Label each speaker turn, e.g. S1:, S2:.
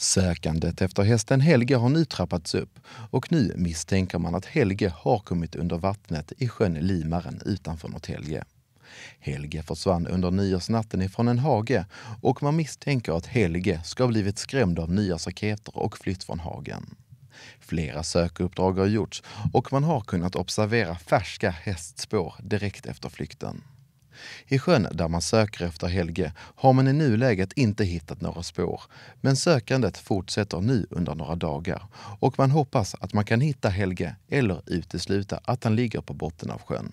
S1: Sökandet efter hästen Helge har nu trappats upp och nu misstänker man att Helge har kommit under vattnet i sjön Limaren utanför Norrtälje. Helge försvann under nyårsnatten ifrån en hage och man misstänker att Helge ska ha blivit skrämd av nyårsraketer och flytt från hagen. Flera sökuppdrag har gjorts och man har kunnat observera färska hästspår direkt efter flykten. I sjön där man söker efter Helge har man i nuläget inte hittat några spår. Men sökandet fortsätter nu under några dagar och man hoppas att man kan hitta Helge eller utesluta att han ligger på botten av sjön.